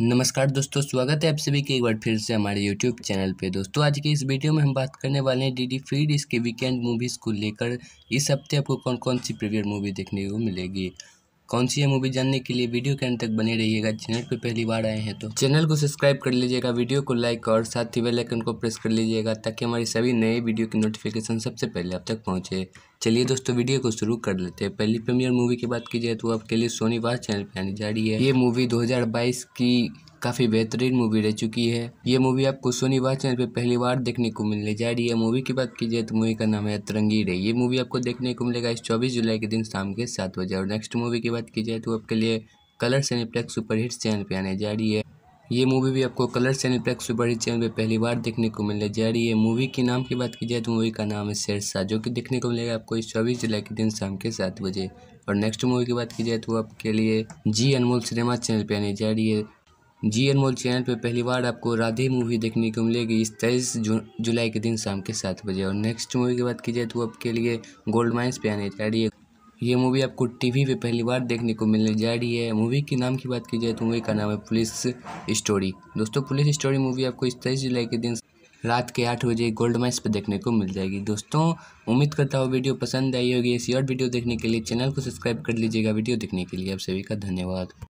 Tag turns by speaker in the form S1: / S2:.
S1: नमस्कार दोस्तों स्वागत है आप सभी के एक बार फिर से हमारे YouTube चैनल पे दोस्तों आज के इस वीडियो में हम बात करने वाले हैं डी डी फीड इसके वीकेंड मूवीज़ को लेकर इस हफ्ते आपको कौन कौन सी प्रीवियर मूवी देखने को मिलेगी कौन सी है मूवी जानने के लिए वीडियो के अंत तक बने रहिएगा चैनल पर पहली बार आए हैं तो चैनल को सब्सक्राइब कर लीजिएगा वीडियो को लाइक और साथ ही बेल आइकन को प्रेस कर लीजिएगा ताकि हमारी सभी नए वीडियो की नोटिफिकेशन सबसे पहले आप तक पहुँचे चलिए दोस्तों वीडियो को शुरू कर लेते हैं पहली प्रीमियर मूवी की बात की जाए तो आपके लिए सोनी वार चैनल पर आने जा रही है ये मूवी 2022 की काफ़ी बेहतरीन मूवी रह चुकी है ये मूवी आपको सोनी चैनल पे पहली बार देखने को मिलने जा रही है मूवी की बात की जाए तो मूवी का नाम है तरंगी रे ये मूवी आपको देखने को मिलेगा इस चौबीस जुलाई के दिन शाम के सात बजे और नेक्स्ट मूवी की बात की जाए तो आपके लिए कलर सेनीप्लेक्स सुपर चैनल पे आने जा रही है ये मूवी भी आपको colour Cineplex super hit channel पर पहली बार देखने को मिलने जा रही है मूवी के नाम की बात की जाए तो मूवी का नाम है शेरशाह जो कि देखने को मिलेगा आपको इस चौबीस जुलाई के दिन शाम के सात बजे और नेक्स्ट मूवी की बात की जाए तो आपके लिए जी अनमोल सिनेमा चैनल पे आने जा रही है जी अनमोल चैनल पर पहली बार आपको राधे मूवी देखने को मिलेगी इस तेईस जु, जुलाई के दिन शाम के सात बजे और नेक्स्ट मूवी की बात की जाए तो आपके लिए गोल्ड माइंस पे आने जा रही है ये मूवी आपको टीवी पे पहली बार देखने को मिलने जा रही है मूवी के नाम की बात की जाए तो मूवी का नाम है पुलिस स्टोरी दोस्तों पुलिस स्टोरी मूवी आपको इस तेईस जुलाई के दिन रात के आठ बजे गोल्ड माइंस पर देखने को मिल जाएगी दोस्तों उम्मीद करता हूँ वीडियो पसंद आई होगी ऐसी और वीडियो देखने के लिए चैनल को सब्सक्राइब कर लीजिएगा वीडियो देखने के लिए आप सभी का धन्यवाद